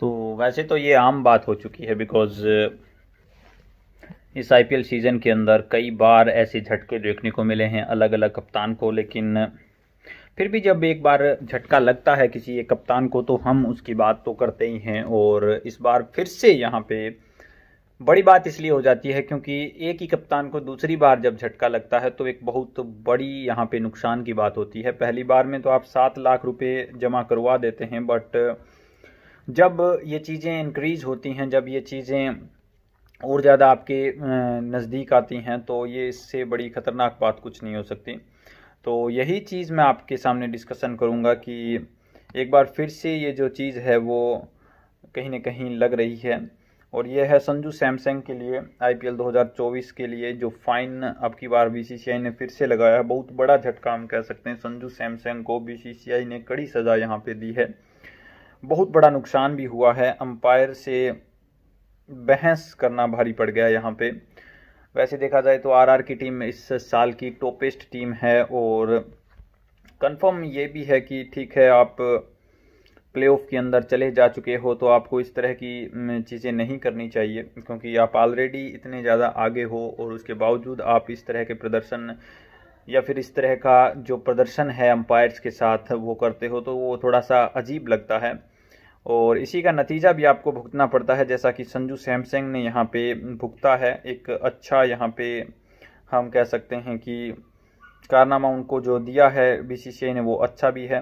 तो वैसे तो ये आम बात हो चुकी है बिकॉज इस आईपीएल सीज़न के अंदर कई बार ऐसे झटके देखने को मिले हैं अलग अलग कप्तान को लेकिन फिर भी जब एक बार झटका लगता है किसी एक कप्तान को तो हम उसकी बात तो करते ही हैं और इस बार फिर से यहाँ पे बड़ी बात इसलिए हो जाती है क्योंकि एक ही कप्तान को दूसरी बार जब झटका लगता है तो एक बहुत बड़ी यहाँ पे नुकसान की बात होती है पहली बार में तो आप सात लाख रुपए जमा करवा देते हैं बट जब ये चीज़ें इंक्रीज होती हैं जब ये चीज़ें और ज़्यादा आपके नज़दीक आती हैं तो ये इससे बड़ी ख़तरनाक बात कुछ नहीं हो सकती तो यही चीज़ मैं आपके सामने डिस्कशन करूँगा कि एक बार फिर से ये जो चीज़ है वो कहीं ना कहीं लग रही है और ये है संजू सैमसंग के लिए आईपीएल 2024 के लिए जो फाइन अब की बार बीसीसीआई ने फिर से लगाया है बहुत बड़ा झटका हम कह सकते हैं संजू सैमसंग को बीसीसीआई ने कड़ी सज़ा यहाँ पे दी है बहुत बड़ा नुकसान भी हुआ है अंपायर से बहस करना भारी पड़ गया यहाँ पे वैसे देखा जाए तो आरआर की टीम इस साल की टॉपेस्ट टीम है और कंफर्म ये भी है कि ठीक है आप प्लेऑफ के अंदर चले जा चुके हो तो आपको इस तरह की चीज़ें नहीं करनी चाहिए क्योंकि आप ऑलरेडी इतने ज़्यादा आगे हो और उसके बावजूद आप इस तरह के प्रदर्शन या फिर इस तरह का जो प्रदर्शन है अंपायर्स के साथ वो करते हो तो वो थोड़ा सा अजीब लगता है और इसी का नतीजा भी आपको भुगतना पड़ता है जैसा कि संजू सैमसंग ने यहाँ पे भुगता है एक अच्छा यहाँ पे हम कह सकते हैं कि कारनामा उनको जो दिया है बी ने वो अच्छा भी है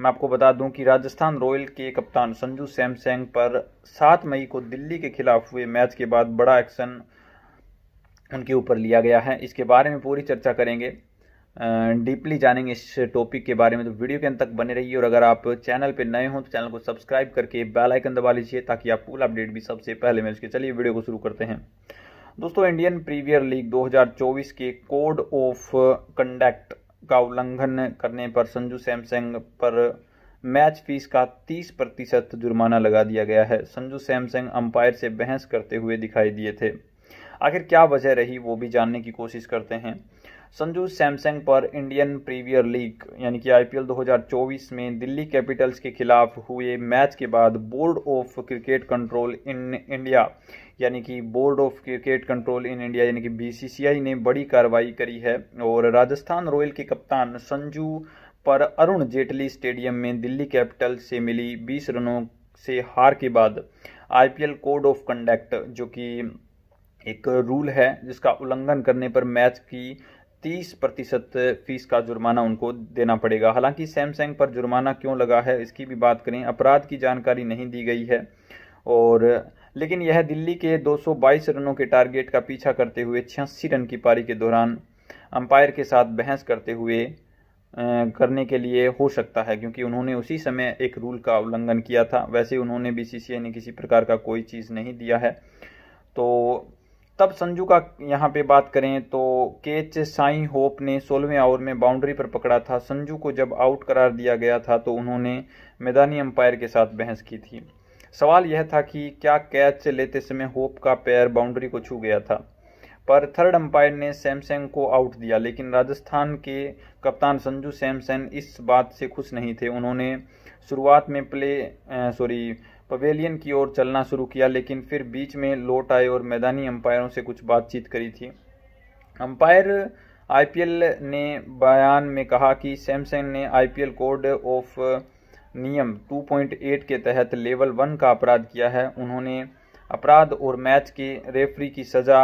मैं आपको बता दूं कि राजस्थान रॉयल के कप्तान संजू सैमसंग पर 7 मई को दिल्ली के खिलाफ हुए मैच के बाद बड़ा एक्शन उनके ऊपर लिया गया है इसके बारे में पूरी चर्चा करेंगे डीपली जानेंगे इस टॉपिक के बारे में तो वीडियो के अंत तक बने रहिए और अगर आप चैनल पर नए हों तो चैनल को सब्सक्राइब करके बेल आइकन दबा लीजिए ताकि आप फुल अपडेट भी सबसे पहले मिल सके चलिए वीडियो को शुरू करते हैं दोस्तों इंडियन प्रीमियर लीग 2024 के कोड ऑफ कंडक्ट का उल्लंघन करने पर संजू सैमसंग पर मैच फीस का 30 प्रतिशत जुर्माना लगा दिया गया है संजू सैमसंग अंपायर से बहस करते हुए दिखाई दिए थे आखिर क्या वजह रही वो भी जानने की कोशिश करते हैं संजू सैमसंग पर इंडियन प्रीमियर लीग यानी कि आईपीएल 2024 में दिल्ली कैपिटल्स के खिलाफ हुए मैच के बाद board of cricket control in India यानी कि board of cricket control in India यानी कि बीसीसीआई ने बड़ी कार्रवाई करी है और राजस्थान रॉयल के कप्तान संजू पर अरुण जेटली स्टेडियम में दिल्ली कैपिटल से मिली 20 रनों से हार के बाद आईपीएल कोड ऑफ कंडक्ट जो कि एक रूल है जिसका उल्लंघन करने पर मैच की तीस प्रतिशत फीस का जुर्माना उनको देना पड़ेगा हालांकि सैमसंग पर जुर्माना क्यों लगा है इसकी भी बात करें अपराध की जानकारी नहीं दी गई है और लेकिन यह दिल्ली के 222 रनों के टारगेट का पीछा करते हुए छियासी रन की पारी के दौरान अंपायर के साथ बहस करते हुए करने के लिए हो सकता है क्योंकि उन्होंने उसी समय एक रूल का उल्लंघन किया था वैसे उन्होंने बीसीसीआई ने किसी प्रकार का कोई चीज़ नहीं दिया है तो तब संजू का यहाँ पे बात करें तो केच साई होप ने सोलहवें ओवर में बाउंड्री पर पकड़ा था संजू को जब आउट करार दिया गया था तो उन्होंने मैदानी अंपायर के साथ बहस की थी सवाल यह था कि क्या कैच लेते समय होप का पैर बाउंड्री को छू गया था पर थर्ड अंपायर ने सैमसंग को आउट दिया लेकिन राजस्थान के कप्तान संजू सैमसन इस बात से खुश नहीं थे उन्होंने शुरुआत में प्ले सॉरी पवेलियन की ओर चलना शुरू किया लेकिन फिर बीच में लौट आए और मैदानी अंपायरों से कुछ बातचीत करी थी अंपायर आईपीएल ने बयान में कहा कि सैमसंग ने आईपीएल कोड ऑफ नियम 2.8 के तहत लेवल वन का अपराध किया है उन्होंने अपराध और मैच के रेफरी की सज़ा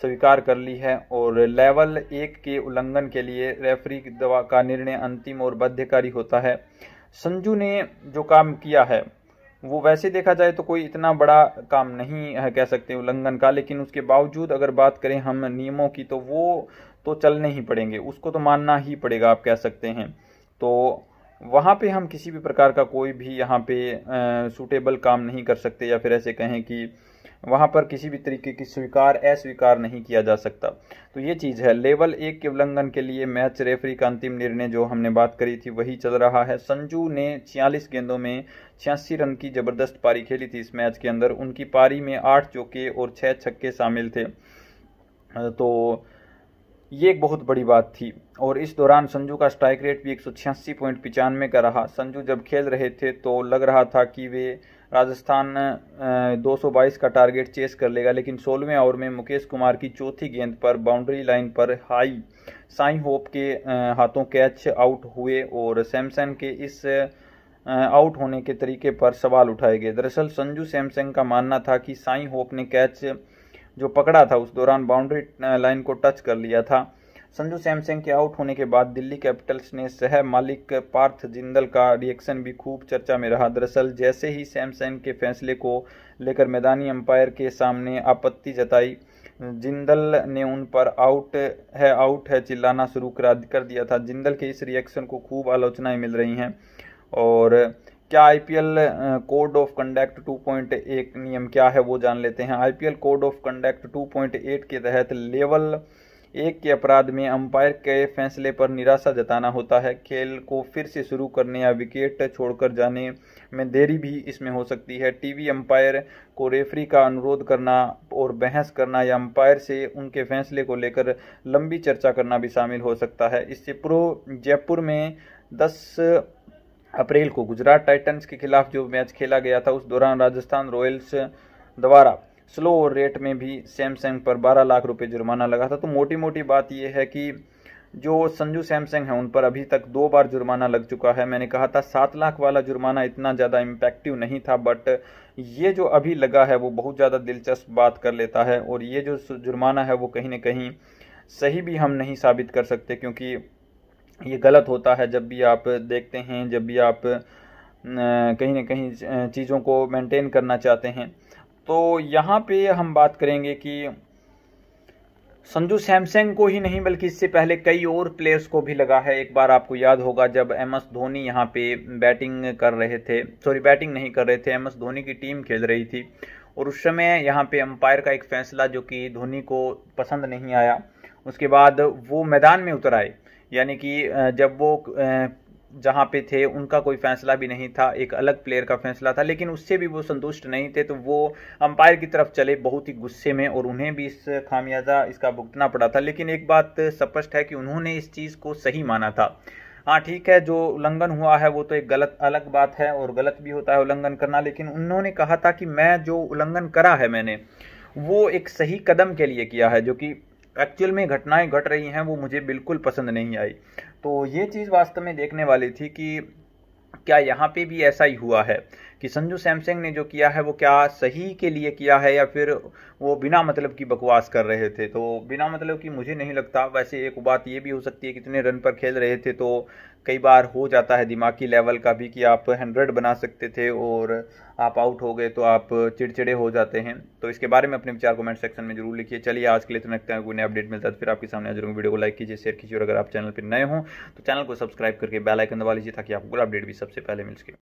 स्वीकार कर ली है और लेवल एक के उल्लंघन के लिए रेफरी दवा का निर्णय अंतिम और बाध्यकारी होता है संजू ने जो काम किया है वो वैसे देखा जाए तो कोई इतना बड़ा काम नहीं है कह सकते उल्लंघन का लेकिन उसके बावजूद अगर बात करें हम नियमों की तो वो तो चलने ही पड़ेंगे उसको तो मानना ही पड़ेगा आप कह सकते हैं तो वहाँ पे हम किसी भी प्रकार का कोई भी यहाँ पे सूटेबल काम नहीं कर सकते या फिर ऐसे कहें कि वहाँ पर किसी भी तरीके की स्वीकार अस्वीकार नहीं किया जा सकता तो ये चीज़ है लेवल एक के उल्लंघन के लिए मैच रेफरी का अंतिम निर्णय जो हमने बात करी थी वही चल रहा है संजू ने 46 गेंदों में छियासी रन की ज़बरदस्त पारी खेली थी इस मैच के अंदर उनकी पारी में आठ चौके और छः छक्के शामिल थे तो ये एक बहुत बड़ी बात थी और इस दौरान संजू का स्ट्राइक रेट भी एक पॉइंट पचानवे का रहा संजू जब खेल रहे थे तो लग रहा था कि वे राजस्थान 222 का टारगेट चेस कर लेगा लेकिन सोलहवें ओवर में मुकेश कुमार की चौथी गेंद पर बाउंड्री लाइन पर हाई साई होप के हाथों कैच आउट हुए और सैमसन के इस आउट होने के तरीके पर सवाल उठाए गए दरअसल संजू सैमसंग का मानना था कि साई होप ने कैच जो पकड़ा था उस दौरान बाउंड्री लाइन को टच कर लिया था संजू सैमसंग के आउट होने के बाद दिल्ली कैपिटल्स ने सह मालिक पार्थ जिंदल का रिएक्शन भी खूब चर्चा में रहा दरअसल जैसे ही सैमसंग के फैसले को लेकर मैदानी अंपायर के सामने आपत्ति जताई जिंदल ने उन पर आउट है आउट है चिल्लाना शुरू करा कर दिया था जिंदल के इस रिएक्शन को खूब आलोचनाएं मिल रही हैं और क्या आईपीएल कोड ऑफ कंडक्ट 2.1 नियम क्या है वो जान लेते हैं आईपीएल कोड ऑफ कंडक्ट 2.8 के तहत लेवल एक के अपराध में अंपायर के फैसले पर निराशा जताना होता है खेल को फिर से शुरू करने या विकेट छोड़कर जाने में देरी भी इसमें हो सकती है टीवी अंपायर को रेफरी का अनुरोध करना और बहस करना या अंपायर से उनके फैसले को लेकर लंबी चर्चा करना भी शामिल हो सकता है इससे प्रो जयपुर में दस अप्रैल को गुजरात टाइटंस के खिलाफ जो मैच खेला गया था उस दौरान राजस्थान रॉयल्स द्वारा स्लो ओवर रेट में भी सैमसंग पर 12 लाख रुपए जुर्माना लगा था तो मोटी मोटी बात यह है कि जो संजू सैमसंग है उन पर अभी तक दो बार जुर्माना लग चुका है मैंने कहा था सात लाख वाला जुर्माना इतना ज़्यादा इम्पैक्टिव नहीं था बट ये जो अभी लगा है वो बहुत ज़्यादा दिलचस्प बात कर लेता है और ये जो जुर्माना है वो कहीं ना कहीं सही भी हम नहीं साबित कर सकते क्योंकि ये गलत होता है जब भी आप देखते हैं जब भी आप कहीं ना कहीं चीज़ों को मेंटेन करना चाहते हैं तो यहाँ पे हम बात करेंगे कि संजू सैमसंग को ही नहीं बल्कि इससे पहले कई और प्लेयर्स को भी लगा है एक बार आपको याद होगा जब एम एस धोनी यहाँ पे बैटिंग कर रहे थे सॉरी बैटिंग नहीं कर रहे थे एम एस धोनी की टीम खेल रही थी और उस समय यहाँ पे अंपायर का एक फैसला जो कि धोनी को पसंद नहीं आया उसके बाद वो मैदान में उतर आए यानी कि जब वो जहाँ पे थे उनका कोई फैसला भी नहीं था एक अलग प्लेयर का फैसला था लेकिन उससे भी वो संतुष्ट नहीं थे तो वो अंपायर की तरफ चले बहुत ही गुस्से में और उन्हें भी इस खामियाजा इसका भुगतना पड़ा था लेकिन एक बात स्पष्ट है कि उन्होंने इस चीज़ को सही माना था हाँ ठीक है जो उल्लंघन हुआ है वो तो एक गलत अलग बात है और गलत भी होता है उल्लंघन करना लेकिन उन्होंने कहा था कि मैं जो उल्लंघन करा है मैंने वो एक सही कदम के लिए किया है जो कि एक्चुअल में घटनाएं घट रही हैं वो मुझे बिल्कुल पसंद नहीं आई तो ये चीज़ वास्तव में देखने वाली थी कि क्या यहाँ पे भी ऐसा ही हुआ है कि संजू सैमसंग ने जो किया है वो क्या सही के लिए किया है या फिर वो बिना मतलब की बकवास कर रहे थे तो बिना मतलब की मुझे नहीं लगता वैसे एक बात ये भी हो सकती है कितने रन पर खेल रहे थे तो कई बार हो जाता है दिमागी लेवल का भी कि आप हंड्रेड बना सकते थे और आप आउट हो गए तो आप चिड़चिड़े हो जाते हैं तो इसके बारे में अपने विचार कमेंट सेक्शन में जरूर लिखिए चलिए आज के लिए इतना रखते हैं कोई नया अपडेट मिलता है तो फिर आपके सामने जरूर वीडियो को लाइक कीजिए शेयर कीजिए और अगर आप चैनल पर नए हों तो चैनल को सब्सक्राइब करके बेल आइकन दबा लीजिए ताकि आपको अपडेट भी सबसे पहले मिल सके